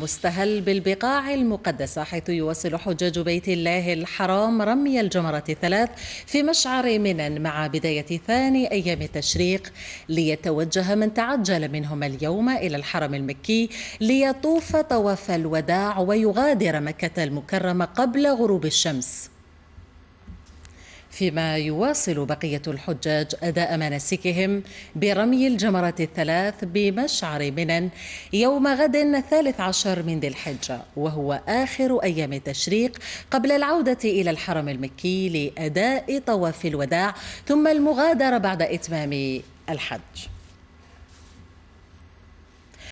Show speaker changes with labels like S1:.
S1: المستهل بالبقاع المقدسة حيث يواصل حجاج بيت الله الحرام رمي الجمرة الثلاث في مشعر منى مع بداية ثاني أيام التشريق ليتوجه من تعجل منهم اليوم إلى الحرم المكي ليطوف طواف الوداع ويغادر مكة المكرمة قبل غروب الشمس فيما يواصل بقية الحجاج أداء مناسكهم برمي الجمرات الثلاث بمشعر منن يوم غد الثالث عشر من ذي الحجة وهو آخر أيام التشريق قبل العودة إلى الحرم المكي لأداء طواف الوداع ثم المغادرة بعد إتمام الحج